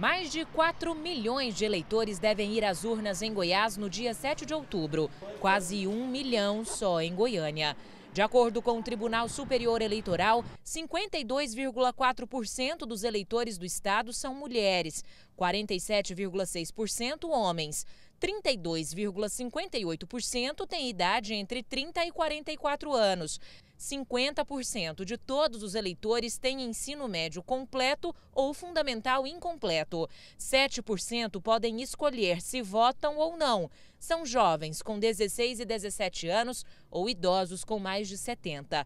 Mais de 4 milhões de eleitores devem ir às urnas em Goiás no dia 7 de outubro, quase 1 milhão só em Goiânia. De acordo com o Tribunal Superior Eleitoral, 52,4% dos eleitores do estado são mulheres, 47,6% homens. 32,58% têm idade entre 30 e 44 anos. 50% de todos os eleitores têm ensino médio completo ou fundamental incompleto. 7% podem escolher se votam ou não são jovens com 16 e 17 anos ou idosos com mais de 70.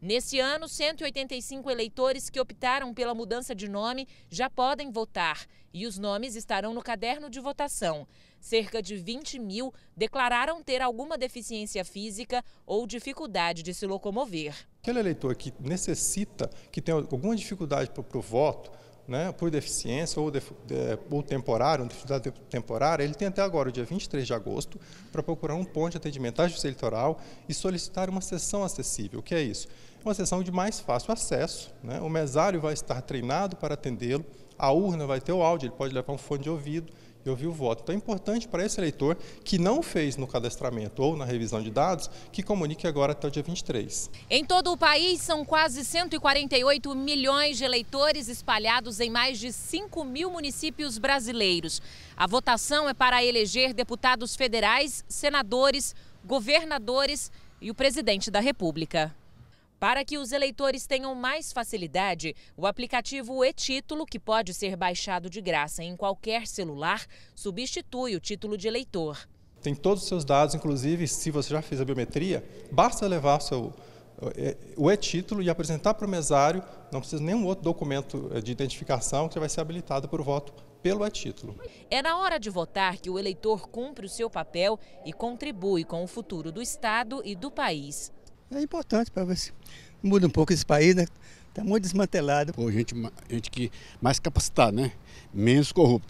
Nesse ano, 185 eleitores que optaram pela mudança de nome já podem votar e os nomes estarão no caderno de votação. Cerca de 20 mil declararam ter alguma deficiência física ou dificuldade de se locomover. Aquele eleitor que necessita, que tem alguma dificuldade para o voto, né, por deficiência ou, de, de, ou temporário, dificuldade temporária, ele tem até agora, o dia 23 de agosto, para procurar um ponto de atendimento à justiça eleitoral e solicitar uma sessão acessível. O que é isso? É uma sessão de mais fácil acesso, né? o mesário vai estar treinado para atendê-lo, a urna vai ter o áudio, ele pode levar um fone de ouvido e ouvir o voto. Então é importante para esse eleitor que não fez no cadastramento ou na revisão de dados, que comunique agora até o dia 23. Em todo o país, são quase 148 milhões de eleitores espalhados em mais de 5 mil municípios brasileiros. A votação é para eleger deputados federais, senadores, governadores e o presidente da República. Para que os eleitores tenham mais facilidade, o aplicativo e-Título, que pode ser baixado de graça em qualquer celular, substitui o título de eleitor. Tem todos os seus dados, inclusive se você já fez a biometria, basta levar o seu eh, o e-título e apresentar para o mesário, não precisa nenhum outro documento eh, de identificação que vai ser habilitado para o voto pelo e-título. É na hora de votar que o eleitor cumpre o seu papel e contribui com o futuro do Estado e do país. É importante para ver se muda um pouco esse país, né? Está muito desmantelado. Pô, gente, gente que mais capacitada, né? Menos corrupto.